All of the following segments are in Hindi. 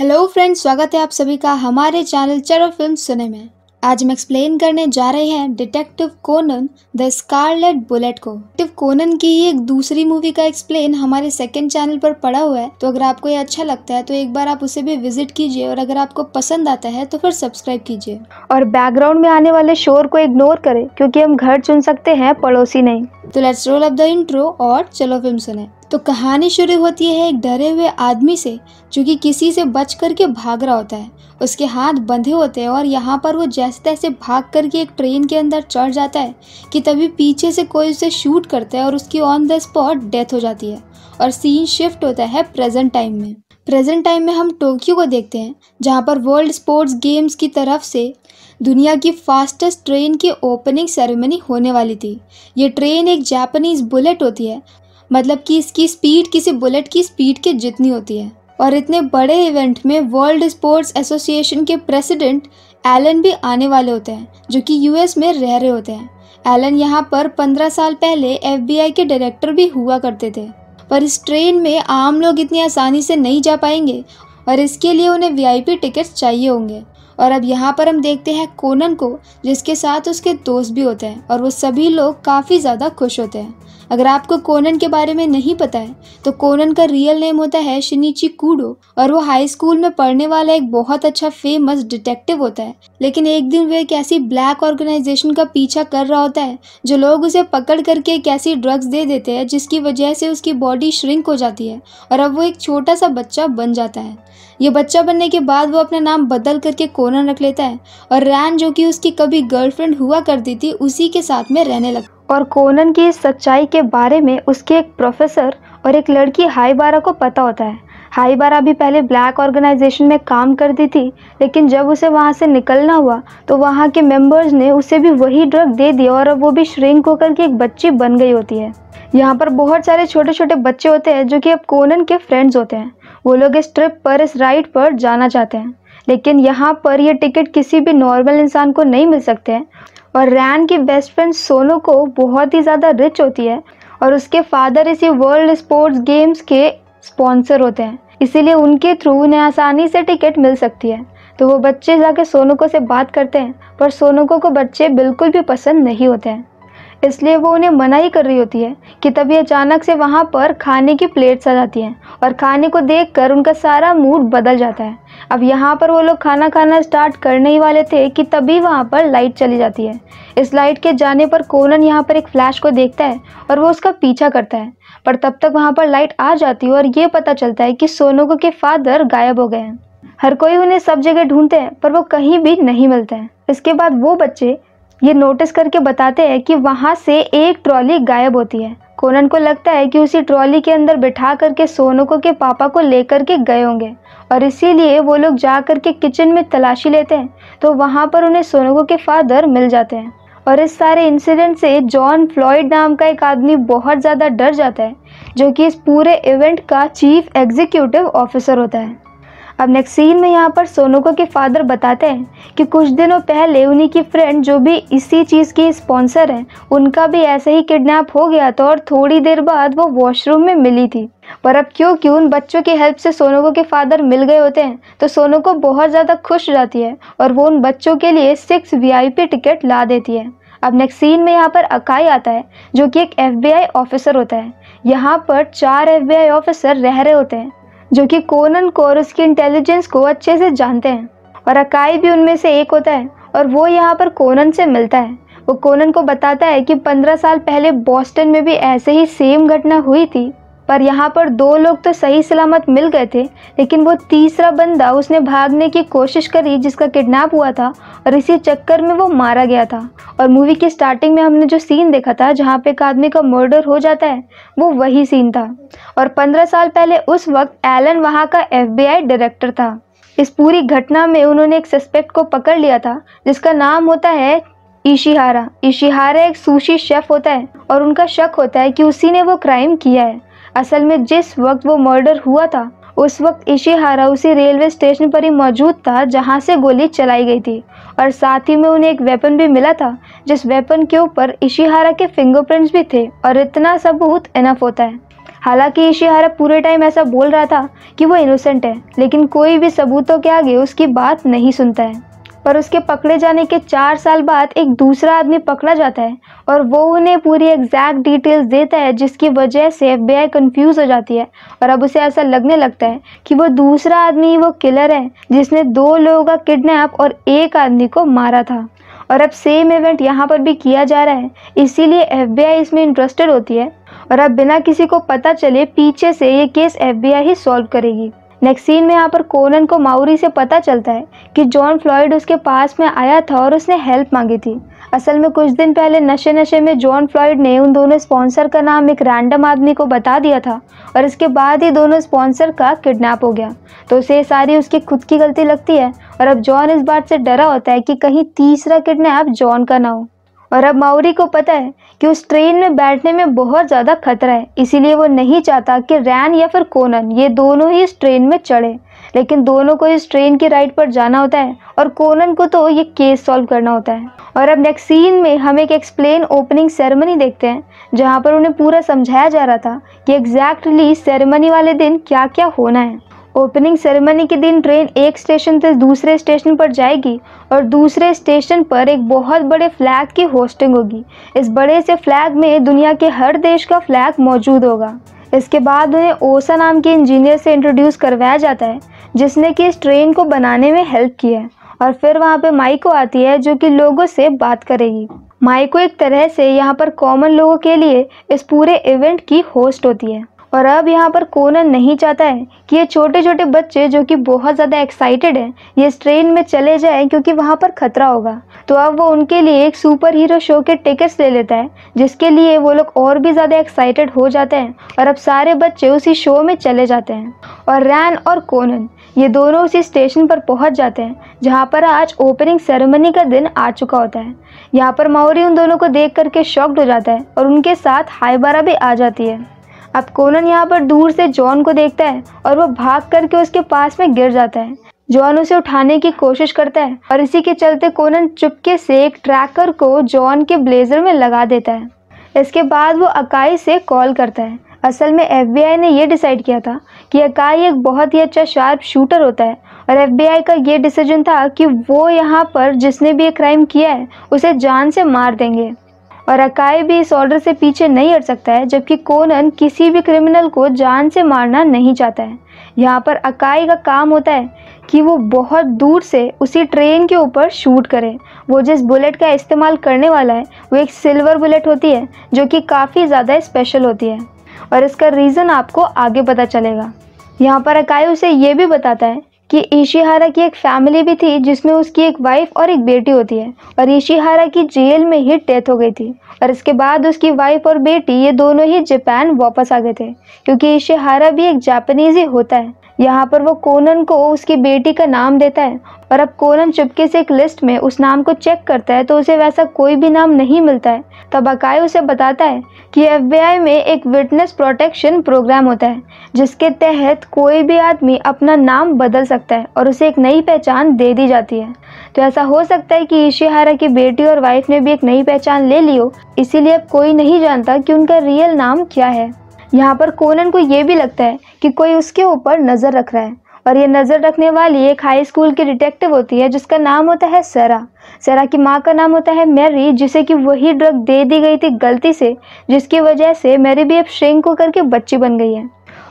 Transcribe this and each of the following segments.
हेलो फ्रेंड्स स्वागत है आप सभी का हमारे चैनल चलो फिल्म सुने में आज हम एक्सप्लेन करने जा रहे हैं detective Conan the scarlet bullet को डिटेक्टिव कोनन की ही एक दूसरी मूवी का एक्सप्लेन हमारे सेकंड चैनल पर पड़ा हुआ है तो अगर आपको ये अच्छा लगता है तो एक बार आप उसे भी विजिट कीजिए और अगर आपको पसंद आता है तो फिर सब्सक्राइब कीजिए और बैकग्राउंड में आने वाले शोर को इग्नोर करे क्यूँकी हम घर चुन सकते हैं पड़ोसी नहीं तो let's roll up the intro और चलो फिल्म सुने तो कहानी शुरू होती है एक डरे हुए आदमी से जो कि किसी से बच करके भाग रहा होता है उसके हाथ बंधे होते हैं और यहाँ पर वो जैसे तैसे भाग करके एक ट्रेन के अंदर चढ़ जाता है कि तभी पीछे से कोई उसे शूट करता है और उसकी ऑन द स्पॉट डेथ हो जाती है और सीन शिफ्ट होता है प्रेजेंट टाइम में प्रेजेंट टाइम में हम टोक्यो को देखते हैं जहाँ पर वर्ल्ड स्पोर्ट्स गेम्स की तरफ से दुनिया की फास्टेस्ट ट्रेन की ओपनिंग सेरेमनी होने वाली थी ये ट्रेन एक जापानीज़ बुलेट होती है मतलब कि इसकी स्पीड किसी बुलेट की स्पीड के जितनी होती है और इतने बड़े इवेंट में वर्ल्ड स्पोर्ट्स एसोसिएशन के प्रेसिडेंट एलन भी आने वाले होते हैं जो कि यूएस में रह रहे होते हैं एलन यहाँ पर पंद्रह साल पहले एफबीआई के डायरेक्टर भी हुआ करते थे पर इस ट्रेन में आम लोग इतनी आसानी से नहीं जा पाएंगे और इसके लिए उन्हें वीआईपी टिकट्स चाहिए होंगे और अब यहाँ पर हम देखते हैं कोनन को जिसके साथ उसके दोस्त भी होते हैं और वो सभी लोग काफ़ी ज़्यादा खुश होते हैं अगर आपको कोनन के बारे में नहीं पता है तो कोनन का रियल नेम होता है शिनीची कूडो और वो हाई स्कूल में पढ़ने वाला एक बहुत अच्छा फेमस डिटेक्टिव होता है लेकिन एक दिन वो एक ऐसी ब्लैक ऑर्गेनाइजेशन का पीछा कर रहा होता है जो लोग उसे पकड़ करके एक ऐसी ड्रग्स दे देते हैं जिसकी वजह से उसकी बॉडी श्रिंक हो जाती है और अब वो एक छोटा सा बच्चा बन जाता है ये बच्चा बनने के बाद वो अपना नाम बदल करके कोनन रख लेता है और रैन जो कि उसकी कभी गर्लफ्रेंड हुआ करती थी उसी के साथ में रहने लगता और कोनन की सच्चाई के बारे में उसके एक प्रोफेसर और एक लड़की हाई को पता होता है हाईबारा भी पहले ब्लैक ऑर्गेनाइजेशन में काम करती थी लेकिन जब उसे वहाँ से निकलना हुआ तो वहाँ के मेंबर्स ने उसे भी वही ड्रग दे दिया और अब वो भी श्रिंक होकर के एक बच्ची बन गई होती है यहाँ पर बहुत सारे छोटे छोटे बच्चे होते हैं जो कि अब कोनन के फ्रेंड्स होते हैं वो लोग इस ट्रिप पर इस राइड पर जाना चाहते हैं लेकिन यहाँ पर ये टिकट किसी भी नॉर्मल इंसान को नहीं मिल सकते हैं और रैन की बेस्ट फ्रेंड सोनो को बहुत ही ज़्यादा रिच होती है और उसके फादर इसी वर्ल्ड स्पोर्ट्स गेम्स के स्पॉन्सर होते हैं इसीलिए उनके थ्रू उन्हें आसानी से टिकट मिल सकती है तो वो बच्चे जाके सोनू से बात करते हैं पर सोनू को बच्चे बिल्कुल भी पसंद नहीं होते हैं इसलिए वो उन्हें मना ही कर रही होती है कि तभी अचानक से वहाँ पर खाने की प्लेट्स आ जाती हैं और खाने को कर उनका सारा मूड बदल जाता है अब यहाँ पर वो लोग खाना खाना स्टार्ट करने ही वाले थे कि तभी वहाँ पर लाइट चली जाती है इस लाइट के जाने पर कोनन यहाँ पर एक फ्लैश को देखता है और वो उसका पीछा करता है पर तब तक वहाँ पर लाइट आ जाती है और ये पता चलता है कि सोनोको के फादर गायब हो गए हैं हर कोई उन्हें सब जगह ढूंढते हैं पर वो कहीं भी नहीं मिलते हैं इसके बाद वो बच्चे ये नोटिस करके बताते हैं कि वहाँ से एक ट्रॉली गायब होती है कोनन को लगता है कि उसी ट्रॉली के अंदर बिठा करके सोनोको के पापा को लेकर के गए होंगे और इसीलिए वो लोग जा कर के किचन में तलाशी लेते हैं तो वहाँ पर उन्हें सोनोको के फादर मिल जाते हैं और इस सारे इंसिडेंट से जॉन फ्लॉयड नाम का एक आदमी बहुत ज़्यादा डर जाता है जो कि इस पूरे इवेंट का चीफ एग्जीक्यूटिव ऑफिसर होता है अब नेक्स्ट सीन में यहाँ पर सोनोको के फादर बताते हैं कि कुछ दिनों पहले उन्हीं की फ्रेंड जो भी इसी चीज़ की स्पॉन्सर हैं उनका भी ऐसे ही किडनैप हो गया था और थोड़ी देर बाद वो वॉशरूम में मिली थी पर अब क्योंकि उन बच्चों की हेल्प से सोनोको के फादर मिल गए होते हैं तो सोनोको बहुत ज़्यादा खुश रहती जाती है और वो उन बच्चों के लिए सिक्स वी टिकट ला देती है अब नेक्स्ट सीन में यहाँ पर अकाई आता है जो कि एक एफ ऑफिसर होता है यहाँ पर चार एफ ऑफिसर रह रहे होते हैं जो कि कोनन कोरस की इंटेलिजेंस को अच्छे से जानते हैं और अकाई भी उनमें से एक होता है और वो यहाँ पर कोनन से मिलता है वो कोनन को बताता है कि पंद्रह साल पहले बॉस्टन में भी ऐसे ही सेम घटना हुई थी पर यहाँ पर दो लोग तो सही सलामत मिल गए थे लेकिन वो तीसरा बंदा उसने भागने की कोशिश करी जिसका किडनैप हुआ था और इसी चक्कर में वो मारा गया था और मूवी के स्टार्टिंग में हमने जो सीन देखा था जहाँ पे एक आदमी का मर्डर हो जाता है वो वही सीन था और पंद्रह साल पहले उस वक्त एलन वहाँ का एफ डायरेक्टर था इस पूरी घटना में उन्होंने एक सस्पेक्ट को पकड़ लिया था जिसका नाम होता है इशिहारा इशिहारा एक सुशी शेफ होता है और उनका शक होता है कि उसी ने वो क्राइम किया है असल में जिस वक्त वो मर्डर हुआ था उस वक्त इशिहारा हाराउसी रेलवे स्टेशन पर ही मौजूद था जहां से गोली चलाई गई थी और साथ ही में उन्हें एक वेपन भी मिला था जिस वेपन के ऊपर इशिहारा के फिंगरप्रिंट्स भी थे और इतना सबूत इनफ होता है हालांकि इशिहारा पूरे टाइम ऐसा बोल रहा था कि वो इनोसेंट है लेकिन कोई भी सबूतों के आगे उसकी बात नहीं सुनता है पर उसके पकड़े जाने के चार साल बाद एक दूसरा आदमी पकड़ा जाता है और वो उन्हें पूरी एग्जैक्ट डिटेल्स देता है जिसकी वजह से एफ बी आई कन्फ्यूज़ हो जाती है और अब उसे ऐसा लगने लगता है कि वो दूसरा आदमी वो किलर है जिसने दो लोगों का किडनैप और एक आदमी को मारा था और अब सेम इवेंट यहाँ पर भी किया जा रहा है इसीलिए आई इसमें इंटरेस्टेड होती है और अब बिना किसी को पता चले पीछे से ये केस आई ही सॉल्व करेगी नेक्स्ट सीन में यहाँ पर कोनन को माउरी से पता चलता है कि जॉन फ्लॉयड उसके पास में आया था और उसने हेल्प मांगी थी असल में कुछ दिन पहले नशे नशे में जॉन फ्लॉयड ने उन दोनों स्पॉन्सर का नाम एक रैंडम आदमी को बता दिया था और इसके बाद ही दोनों स्पॉन्सर का किडनैप हो गया तो उसे सारी उसकी खुद की गलती लगती है और अब जॉन इस बात से डरा होता है कि कहीं तीसरा किडनैप जॉन का ना हो और अब माउरी को पता है कि उस ट्रेन में बैठने में बहुत ज़्यादा खतरा है इसीलिए वो नहीं चाहता कि रैन या फिर कोनन ये दोनों ही इस ट्रेन में चढ़े लेकिन दोनों को इस ट्रेन की राइड पर जाना होता है और कोनन को तो ये केस सॉल्व करना होता है और अब नेक्स्ट सीन में हम एक एक्सप्लेन ओपनिंग सेरेमनी देखते हैं जहाँ पर उन्हें पूरा समझाया जा रहा था कि एग्जैक्टली सेरेमनी वाले दिन क्या क्या होना है ओपनिंग सेरेमनी के दिन ट्रेन एक स्टेशन से दूसरे स्टेशन पर जाएगी और दूसरे स्टेशन पर एक बहुत बड़े फ्लैग की होस्टिंग होगी इस बड़े से फ्लैग में दुनिया के हर देश का फ्लैग मौजूद होगा इसके बाद उन्हें ओसा नाम के इंजीनियर से इंट्रोड्यूस करवाया जाता है जिसने कि इस ट्रेन को बनाने में हेल्प किया है और फिर वहाँ पे माइको आती है जो कि लोगों से बात करेगी माइको एक तरह से यहाँ पर कॉमन लोगों के लिए इस पूरे इवेंट की होस्ट होती है और अब यहाँ पर कोनन नहीं चाहता है कि ये छोटे छोटे बच्चे जो कि बहुत ज़्यादा एक्साइटेड हैं ये इस ट्रेन में चले जाएं क्योंकि वहाँ पर खतरा होगा तो अब वो उनके लिए एक सुपर हीरो शो के टिकट्स ले लेता है जिसके लिए वो लोग और भी ज़्यादा एक्साइटेड हो जाते हैं और अब सारे बच्चे उसी शो में चले जाते हैं और रैन और कोनन ये दोनों उसी स्टेशन पर पहुंच जाते हैं जहां पर आज ओपनिंग सेरेमनी का दिन आ चुका होता है यहाँ पर माओरी उन दोनों को देख करके शॉक्ड हो जाता है और उनके साथ हाईबारा भी आ जाती है अब कोनन यहाँ पर दूर से जॉन को देखता है और वो भाग करके उसके पास में गिर जाता है जॉन उसे उठाने की कोशिश करता है और इसी के चलते कोनन चुपके से एक ट्रैकर को जॉन के ब्लेजर में लगा देता है इसके बाद वो अकाई से कॉल करता है असल में एफबीआई ने यह डिसाइड किया था कि अकाई एक बहुत ही अच्छा शार्प शूटर होता है और एफबीआई का ये डिसीजन था कि वो यहाँ पर जिसने भी ये क्राइम किया है उसे जान से मार देंगे और अकाई भी इस ऑर्डर से पीछे नहीं हट सकता है जबकि कोनन किसी भी क्रिमिनल को जान से मारना नहीं चाहता है यहाँ पर अकाई का काम होता है कि वो बहुत दूर से उसी ट्रेन के ऊपर शूट करे वो जिस बुलेट का इस्तेमाल करने वाला है वो एक सिल्वर बुलेट होती है जो कि काफ़ी ज़्यादा स्पेशल होती है और इसका रीज़न आपको आगे पता चलेगा यहाँ पर अकाई उसे ये भी बताता है कि ईशिहारा की एक फैमिली भी थी जिसमें उसकी एक वाइफ और एक बेटी होती है और ईशिहारा की जेल में ही डेथ हो गई थी और इसके बाद उसकी वाइफ और बेटी ये दोनों ही जापान वापस आ गए थे क्योंकि ईशिहारा भी एक जापानीज ही होता है यहाँ पर वो कोनन को उसकी बेटी का नाम देता है और अब कोनन चुपके से एक लिस्ट में उस नाम को चेक करता है तो उसे वैसा कोई भी नाम नहीं मिलता है तब अकाय उसे बताता है कि एफबीआई में एक विटनेस प्रोटेक्शन प्रोग्राम होता है जिसके तहत कोई भी आदमी अपना नाम बदल सकता है और उसे एक नई पहचान दे दी जाती है तो ऐसा हो सकता है कि ईशिहारा की बेटी और वाइफ ने भी एक नई पहचान ले ली हो इसीलिए अब कोई नहीं जानता कि उनका रियल नाम क्या है यहाँ पर कोनन को ये भी लगता है कि कोई उसके ऊपर नज़र रख रहा है और ये नज़र रखने वाली एक हाई स्कूल की डिटेक्टिव होती है जिसका नाम होता है सरा सरा की माँ का नाम होता है मैरी जिसे कि वही ड्रग दे दी गई थी गलती से जिसकी वजह से मैरी भी अब श्रिंक को करके बच्ची बन गई है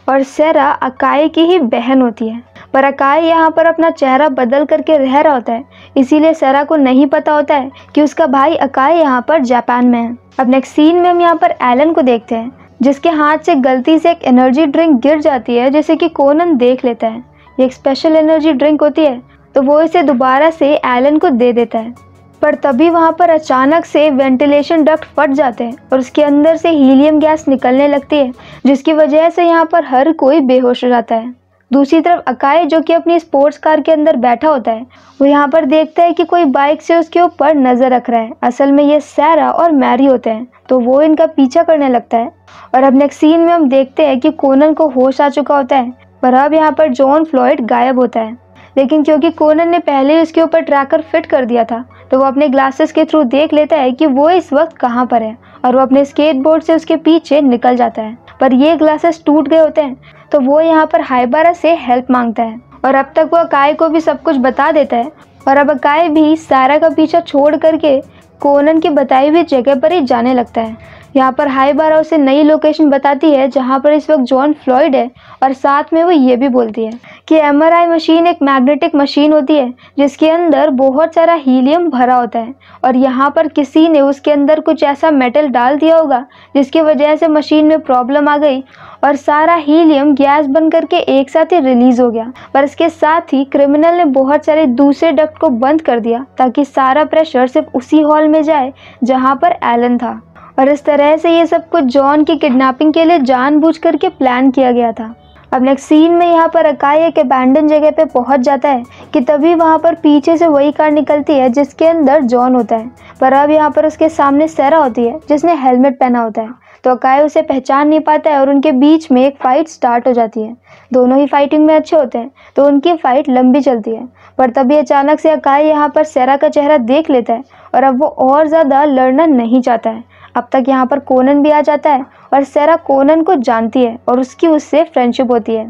और सरा अकाई की ही बहन होती है पर अकाई यहाँ पर अपना चेहरा बदल करके रह रहा होता है इसीलिए सरा को नहीं पता होता है कि उसका भाई अकाई यहाँ पर जापान में है अब नेक्स्ट सीन में हम यहाँ पर एलन को देखते हैं जिसके हाथ से गलती से एक एनर्जी ड्रिंक गिर जाती है जैसे कि कोनन देख लेता है ये एक स्पेशल एनर्जी ड्रिंक होती है तो वो इसे दोबारा से एलन को दे देता है पर तभी वहाँ पर अचानक से वेंटिलेशन डक्ट फट जाते हैं और उसके अंदर से हीलियम गैस निकलने लगती है जिसकी वजह से यहाँ पर हर कोई बेहोश हो जाता है दूसरी तरफ अकाय जो कि अपनी स्पोर्ट्स कार के अंदर बैठा होता है वो यहाँ पर देखता है कि कोई बाइक से उसके ऊपर नज़र रख रहा है असल में ये सैरा और मैरी होते हैं तो वो इनका पीछा करने लगता है और अब नेक्स्ट सीन में हम देखते हैं कि कोनन को होश आ चुका होता है पर अब यहाँ पर जॉन फ्लॉइड गायब होता है लेकिन क्योंकि कोनन ने पहले ही उसके ऊपर ट्रैकर फिट कर दिया था तो वो अपने ग्लासेस के थ्रू देख लेता है कि वो इस वक्त कहाँ पर है और वो अपने स्केटबोर्ड से उसके पीछे निकल जाता है पर ये ग्लासेस टूट गए होते हैं तो वो यहाँ पर हाइबारा से हेल्प मांगता है और अब तक वो अकाई को भी सब कुछ बता देता है और अब अकाई भी सारा का पीछा छोड़ करके कोनन के बताई हुई जगह पर ही जाने लगता है यहाँ पर हाई बारा उसे नई लोकेशन बताती है जहाँ पर इस वक्त जॉन फ्लॉइड है और साथ में वो ये भी बोलती है कि एम मशीन एक मैग्नेटिक मशीन होती है जिसके अंदर बहुत सारा हीलियम भरा होता है और यहाँ पर किसी ने उसके अंदर कुछ ऐसा मेटल डाल दिया होगा जिसकी वजह से मशीन में प्रॉब्लम आ गई और सारा हीलियम गैस बन करके एक साथ ही रिलीज हो गया पर इसके साथ ही क्रिमिनल ने बहुत सारे दूसरे डक्ट को बंद कर दिया ताकि सारा प्रेशर सिर्फ उसी हॉल में जाए जहाँ पर एलन था और इस तरह से ये सब कुछ जॉन की किडनैपिंग के लिए जानबूझ करके प्लान किया गया था अब नेक्स्ट सीन में यहाँ पर अकाई एक अबैंडन जगह पे पहुँच जाता है कि तभी वहाँ पर पीछे से वही कार निकलती है जिसके अंदर जॉन होता है पर अब यहाँ पर उसके सामने सैरा होती है जिसने हेलमेट पहना होता है तो अकाई उसे पहचान नहीं पाता है और उनके बीच में एक फ़ाइट स्टार्ट हो जाती है दोनों ही फाइटिंग में अच्छे होते हैं तो उनकी फ़ाइट लंबी चलती है पर तभी अचानक से अकाई यहाँ पर सेरा का चेहरा देख लेता है और अब वो और ज़्यादा लड़ना नहीं चाहता है अब तक यहाँ पर कोनन भी आ जाता है और सैरा कोनन को जानती है और उसकी उससे फ्रेंडशिप होती है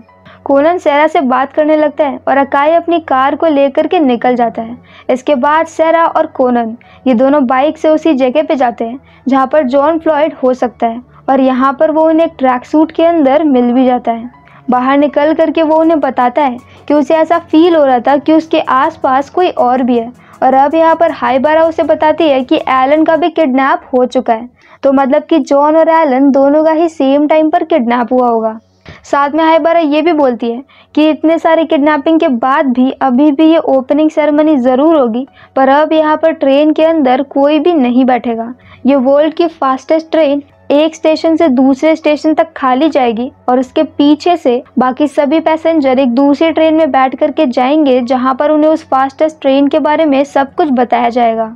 कोनन सैरा से बात करने लगता है और अकाई अपनी कार को लेकर के निकल जाता है इसके बाद सैरा और कोनन ये दोनों बाइक से उसी जगह पे जाते हैं जहाँ पर जॉन फ्लॉयड हो सकता है और यहाँ पर वो उन्हें ट्रैक सूट के अंदर मिल भी जाता है बाहर निकल करके वो उन्हें बताता है कि उसे ऐसा फील हो रहा था कि उसके आसपास कोई और भी है और अब यहाँ पर हाई बारा उसे बताती है कि एलन का भी किडनैप हो चुका है तो मतलब कि जॉन और एलन दोनों का ही सेम टाइम पर किडनैप हुआ होगा साथ में बारा ये भी बोलती है कि इतने सारे किडनैपिंग के बाद भी अभी भी ये ओपनिंग सेरेमनी ज़रूर होगी पर अब यहाँ पर ट्रेन के अंदर कोई भी नहीं बैठेगा ये वर्ल्ड की फास्टेस्ट ट्रेन एक स्टेशन से दूसरे स्टेशन तक खाली जाएगी और उसके पीछे से बाकी सभी पैसेंजर एक दूसरी ट्रेन में बैठ करके जाएंगे जहाँ पर उन्हें उस फास्टेस्ट ट्रेन के बारे में सब कुछ बताया जाएगा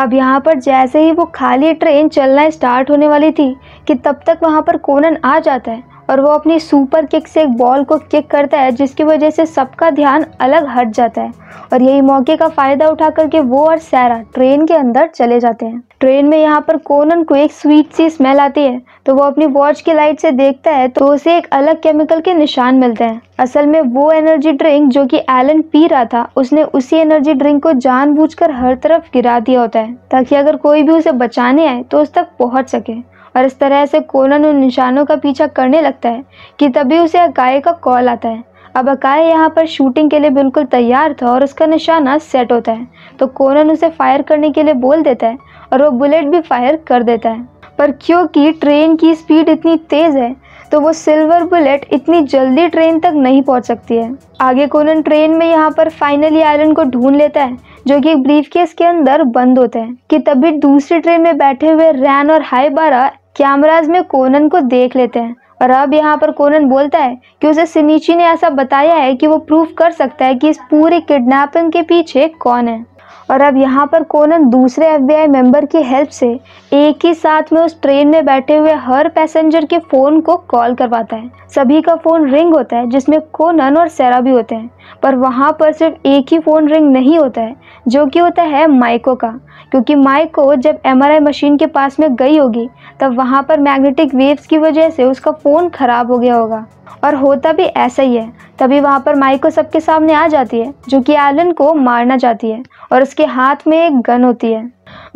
अब यहाँ पर जैसे ही वो खाली ट्रेन चलना स्टार्ट होने वाली थी कि तब तक वहाँ पर कोनन आ जाता है और वो अपनी सुपर किक से एक बॉल को किक करता है जिसकी वजह से सबका ध्यान अलग हट जाता है और यही मौके का फ़ायदा उठा करके वो और सैरा ट्रेन के अंदर चले जाते हैं ट्रेन में यहाँ पर कोनन को एक स्वीट सी स्मेल आती है तो वो अपनी वॉच की लाइट से देखता है तो उसे एक अलग केमिकल के निशान मिलते हैं असल में वो एनर्जी ड्रिंक जो कि एलन पी रहा था उसने उसी एनर्जी ड्रिंक को जानबूझकर हर तरफ गिरा दिया होता है ताकि अगर कोई भी उसे बचाने आए तो उस तक पहुंच सके और इस तरह से कोनन उन निशानों का पीछा करने लगता है कि तभी उसे अकाए का कॉल आता है अब अकाय यहाँ पर शूटिंग के लिए बिल्कुल तैयार था और उसका निशाना सेट होता है तो कोनन उसे फायर करने के लिए बोल देता है और वो बुलेट भी फायर कर देता है पर क्योंकि ट्रेन की स्पीड इतनी तेज़ है तो वो सिल्वर बुलेट इतनी जल्दी ट्रेन तक नहीं पहुंच सकती है आगे कोनन ट्रेन में यहाँ पर फाइनली आयरन को ढूंढ लेता है जो कि एक ब्रीफ केस के अंदर बंद होते हैं कि तभी दूसरी ट्रेन में बैठे हुए रैन और हाई बारा कैमराज में कोनन को देख लेते हैं और अब यहाँ पर कोनन बोलता है कि उसे सिनीची ने ऐसा बताया है कि वो प्रूफ कर सकता है कि इस पूरे किडनैपिंग के पीछे कौन है और अब यहाँ पर कोनन दूसरे एफबीआई मेंबर की हेल्प से एक ही साथ में उस ट्रेन में बैठे हुए हर पैसेंजर के फ़ोन को कॉल करवाता है सभी का फ़ोन रिंग होता है जिसमें कोनन और सेरा भी होते हैं पर वहाँ पर सिर्फ एक ही फ़ोन रिंग नहीं होता है जो कि होता है माइको का क्योंकि माइको जब एम मशीन के पास में गई होगी तब वहाँ पर मैग्नेटिक वेव्स की वजह से उसका फ़ोन ख़राब हो गया होगा और होता भी ऐसा ही है तभी वहाँ पर माइको सबके सामने आ जाती है जो कि एलन को मारना चाहती है और उसके हाथ में एक गन होती है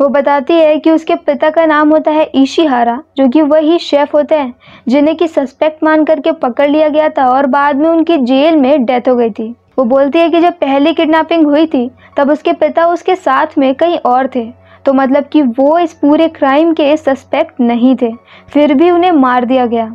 वो बताती है कि उसके पिता का नाम होता है ईशीहारा जो कि वही शेफ होते हैं जिन्हें कि सस्पेक्ट मान करके पकड़ लिया गया था और बाद में उनकी जेल में डेथ हो गई थी वो बोलती है कि जब पहली किडनैपिंग हुई थी तब उसके पिता उसके साथ में कहीं और थे तो मतलब कि वो इस पूरे क्राइम के सस्पेक्ट नहीं थे फिर भी उन्हें मार दिया गया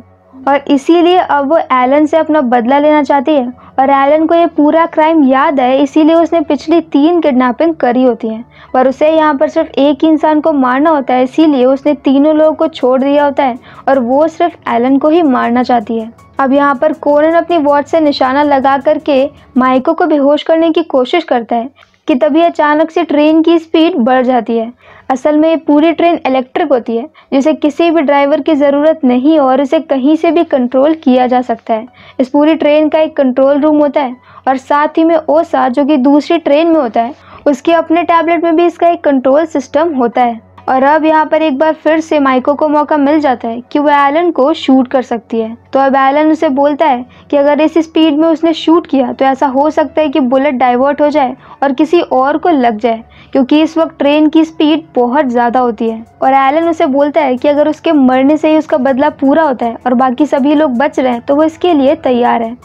और इसीलिए अब वो एलन से अपना बदला लेना चाहती है और एलन को ये पूरा क्राइम याद है इसीलिए उसने पिछली तीन किडनैपिंग करी होती हैं पर उसे यहाँ पर सिर्फ एक ही इंसान को मारना होता है इसीलिए उसने तीनों लोगों को छोड़ दिया होता है और वो सिर्फ एलन को ही मारना चाहती है अब यहाँ पर कोरन अपनी वॉच से निशाना लगा करके माइको को बेहोश करने की कोशिश करता है कि तभी अचानक से ट्रेन की स्पीड बढ़ जाती है असल में ये पूरी ट्रेन इलेक्ट्रिक होती है जिसे किसी भी ड्राइवर की ज़रूरत नहीं और इसे कहीं से भी कंट्रोल किया जा सकता है इस पूरी ट्रेन का एक कंट्रोल रूम होता है और साथ ही में ओसा जो कि दूसरी ट्रेन में होता है उसके अपने टैबलेट में भी इसका एक कंट्रोल सिस्टम होता है और अब यहाँ पर एक बार फिर से माइको को मौका मिल जाता है कि वह एलन को शूट कर सकती है तो अब एलन उसे बोलता है कि अगर इस स्पीड में उसने शूट किया तो ऐसा हो सकता है कि बुलेट डाइवर्ट हो जाए और किसी और को लग जाए क्योंकि इस वक्त ट्रेन की स्पीड बहुत ज़्यादा होती है और एलन उसे बोलता है कि अगर उसके मरने से ही उसका बदला पूरा होता है और बाकी सभी लोग बच रहे हैं तो वो इसके लिए तैयार है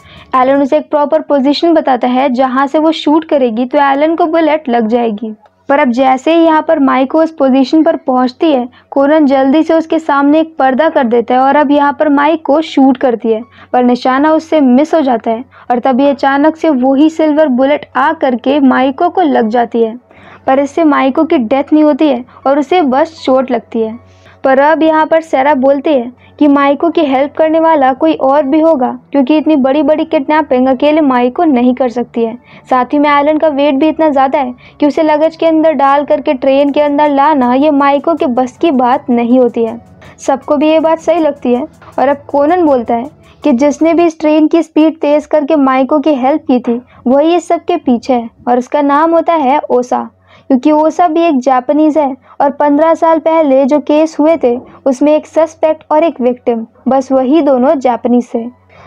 एलन उसे एक प्रॉपर पोजिशन बताता है जहाँ से वो शूट करेगी तो एलन को बुलेट लग जाएगी पर अब जैसे ही यहाँ पर माइको उस पोजीशन पर पहुँचती है कोरन जल्दी से उसके सामने एक पर्दा कर देता है और अब यहाँ पर माइक को शूट करती है पर निशाना उससे मिस हो जाता है और तभी अचानक से वही सिल्वर बुलेट आ करके माइको को लग जाती है पर इससे माइको की डेथ नहीं होती है और उसे बस चोट लगती है पर अब यहाँ पर सैरा बोलती है कि माइको की हेल्प करने वाला कोई और भी होगा क्योंकि इतनी बड़ी बड़ी किडनैपिंग अकेले माइको नहीं कर सकती है साथ ही में आयलन का वेट भी इतना ज़्यादा है कि उसे लगज के अंदर डाल करके ट्रेन के अंदर लाना ये माइको के बस की बात नहीं होती है सबको भी ये बात सही लगती है और अब कोनन बोलता है कि जिसने भी इस ट्रेन की स्पीड तेज़ करके माइको की हेल्प की थी वही इस सब के पीछे है और उसका नाम होता है ओसा क्योंकि वो सब भी एक जापानीज है और पंद्रह साल पहले जो केस हुए थे उसमें एक सस्पेक्ट और एक विक्टिम बस वही दोनों जापानीज थे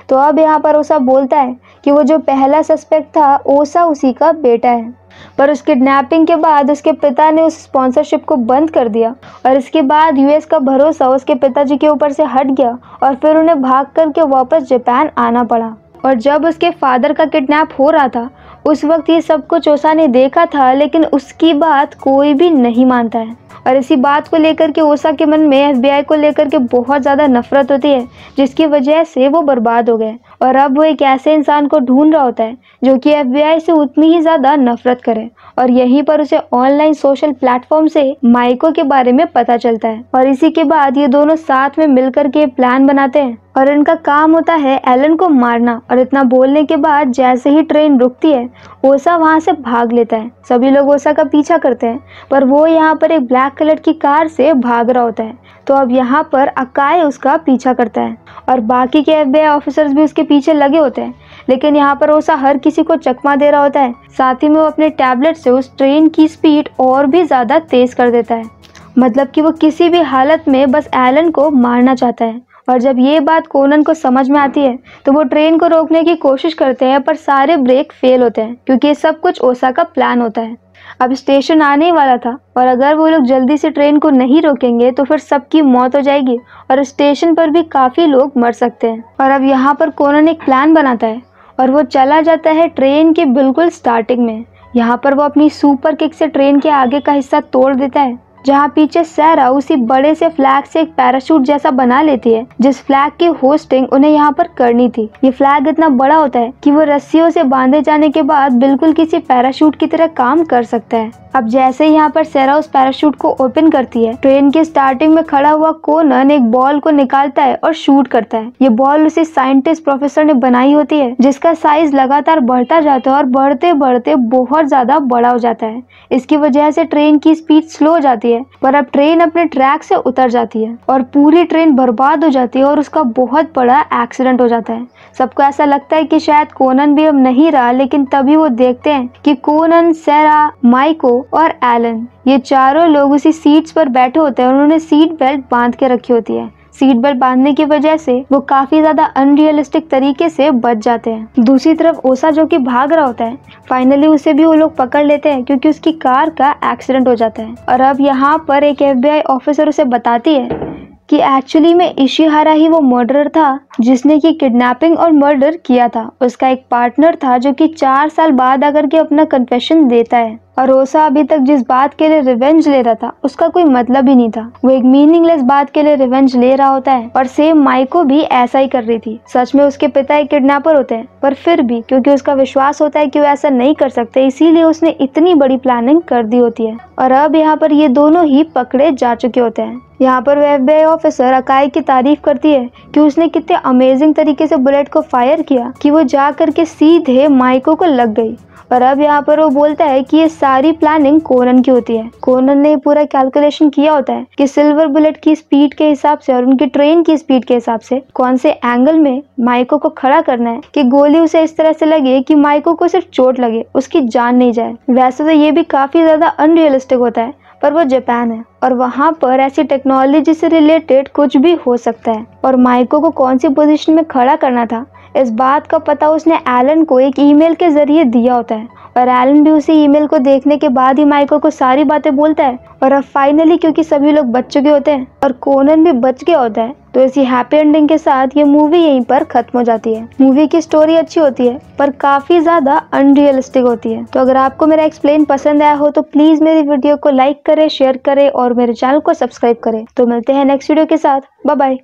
तो अब यहाँ पर ओसा बोलता है कि वो जो पहला सस्पेक्ट था ओसा उसी का बेटा है पर उस किडनैपिंग के बाद उसके पिता ने उस स्पॉन्सरशिप को बंद कर दिया और इसके बाद यूएस का भरोसा उसके पिताजी के ऊपर से हट गया और फिर उन्हें भाग करके वापस जापान आना पड़ा और जब उसके फादर का किडनैप हो रहा था उस वक्त ये सब कुछ ओषा ने देखा था लेकिन उसकी बात कोई भी नहीं मानता है और इसी बात को लेकर के ओसा के मन में एफबीआई को लेकर के बहुत ज़्यादा नफरत होती है जिसकी वजह से वो बर्बाद हो गए और अब वो एक ऐसे इंसान को ढूंढ रहा होता है जो कि एफ से उतनी ही ज़्यादा नफरत करे और यहीं पर उसे ऑनलाइन सोशल प्लेटफॉर्म से माइको के बारे में पता चलता है और इसी के बाद ये दोनों साथ में मिलकर के प्लान बनाते हैं और इनका काम होता है एलन को मारना और इतना बोलने के बाद जैसे ही ट्रेन रुकती है ओसा वहाँ से भाग लेता है सभी लोग ओसा का पीछा करते हैं पर वो यहाँ पर एक ब्लैक कलर की कार से भाग रहा होता है तो अब यहाँ पर अकाय उसका पीछा करता है और बाकी के एफ ऑफिसर्स भी उसके पीछे लगे होते हैं लेकिन यहाँ पर ओसा हर किसी को चकमा दे रहा होता है साथ ही में वो अपने टैबलेट से उस ट्रेन की स्पीड और भी ज़्यादा तेज़ कर देता है मतलब कि वो किसी भी हालत में बस एलन को मारना चाहता है और जब ये बात कोनन को समझ में आती है तो वो ट्रेन को रोकने की कोशिश करते हैं पर सारे ब्रेक फेल होते हैं क्योंकि सब कुछ ओसा का प्लान होता है अब स्टेशन आने वाला था और अगर वो लोग जल्दी से ट्रेन को नहीं रोकेंगे तो फिर सबकी मौत हो जाएगी और स्टेशन पर भी काफ़ी लोग मर सकते हैं और अब यहाँ पर कोनन एक प्लान बनाता है और वो चला जाता है ट्रेन के बिल्कुल स्टार्टिंग में यहाँ पर वो अपनी सुपर किक से ट्रेन के आगे का हिस्सा तोड़ देता है जहाँ पीछे सैरा उसी बड़े से फ्लैग से एक पैराशूट जैसा बना लेती है जिस फ्लैग की होस्टिंग उन्हें यहाँ पर करनी थी ये फ्लैग इतना बड़ा होता है कि वो रस्सियों से बांधे जाने के बाद बिल्कुल किसी पैराशूट की तरह काम कर सकता है अब जैसे ही यहाँ पर सैरा उस पैराशूट को ओपन करती है ट्रेन के स्टार्टिंग में खड़ा हुआ कोनन एक बॉल को निकालता है और शूट करता है ये बॉल उसी साइंटिस्ट प्रोफेसर ने बनाई होती है जिसका साइज लगातार बढ़ता जाता है और बढ़ते बढ़ते बहुत ज्यादा बड़ा हो जाता है इसकी वजह से ट्रेन की स्पीड स्लो हो जाती है रही है पर अब ट्रेन अपने ट्रैक से उतर जाती है और पूरी ट्रेन बर्बाद हो जाती है और उसका बहुत बड़ा एक्सीडेंट हो जाता है सबको ऐसा लगता है कि शायद कोनन भी अब नहीं रहा लेकिन तभी वो देखते हैं कि कोनन सेरा माइको और एलन ये चारों लोग उसी सीट्स पर बैठे होते हैं उन्होंने सीट बेल्ट बांध के रखी होती है सीट बेल्ट बांधने की वजह से वो काफी ज्यादा अनरियलिस्टिक तरीके से बच जाते हैं दूसरी तरफ ओसा जो कि भाग रहा होता है फाइनली उसे भी वो लोग पकड़ लेते हैं क्योंकि उसकी कार का एक्सीडेंट हो जाता है और अब यहाँ पर एक एफ ऑफिसर उसे बताती है कि एक्चुअली में इशिहारा ही वो मर्डरर था जिसने कि किडनैपिंग और मर्डर किया था उसका एक पार्टनर था जो कि चार साल बाद आकर के अपना कन्फेशन देता है और रोसा अभी तक जिस बात के लिए रिवेंज ले रहा था उसका कोई मतलब ही नहीं था वो एक मीनिंगलेस बात के लिए रिवेंज ले रहा होता है और सेम माइको भी ऐसा ही कर रही थी सच में उसके पिता एक किडनैपर होते हैं पर फिर भी क्योंकि उसका विश्वास होता है कि वो ऐसा नहीं कर सकते इसीलिए उसने इतनी बड़ी प्लानिंग कर दी होती है और अब यहाँ पर ये दोनों ही पकड़े जा चुके होते हैं यहाँ पर एफ ऑफिसर अकाई की तारीफ करती है कि उसने कितने अमेजिंग तरीके से बुलेट को फायर किया कि वो जा करके सीधे माइको को लग गई और अब यहाँ पर वो बोलता है कि ये सारी प्लानिंग कोनन की होती है कोनन ने पूरा कैलकुलेशन किया होता है कि सिल्वर बुलेट की स्पीड के हिसाब से और उनकी ट्रेन की स्पीड के हिसाब से कौन से एंगल में माइको को खड़ा करना है कि गोली उसे इस तरह से लगे कि माइको को सिर्फ चोट लगे उसकी जान नहीं जाए वैसे तो ये भी काफी ज्यादा अनरियलिस्टिक होता है पर वो जापान है और वहाँ पर ऐसी टेक्नोलॉजी से रिलेटेड कुछ भी हो सकता है और माइको को कौन सी पोजीशन में खड़ा करना था इस बात का पता उसने एलन को एक ईमेल के जरिए दिया होता है और एलन भी उसी ईमेल को देखने के बाद ही माइको को सारी बातें बोलता है और अब फाइनली क्योंकि सभी लोग बच चुके होते हैं और कोनन भी बच गया होता है तो इसी हैप्पी एंडिंग के साथ ये मूवी यहीं पर खत्म हो जाती है मूवी की स्टोरी अच्छी होती है पर काफी ज्यादा अनरियलिस्टिक होती है तो अगर आपको मेरा एक्सप्लेन पसंद आया हो तो प्लीज मेरी वीडियो को लाइक करे शेयर करे और मेरे चैनल को सब्सक्राइब करे तो मिलते हैं नेक्स्ट वीडियो के साथ बाय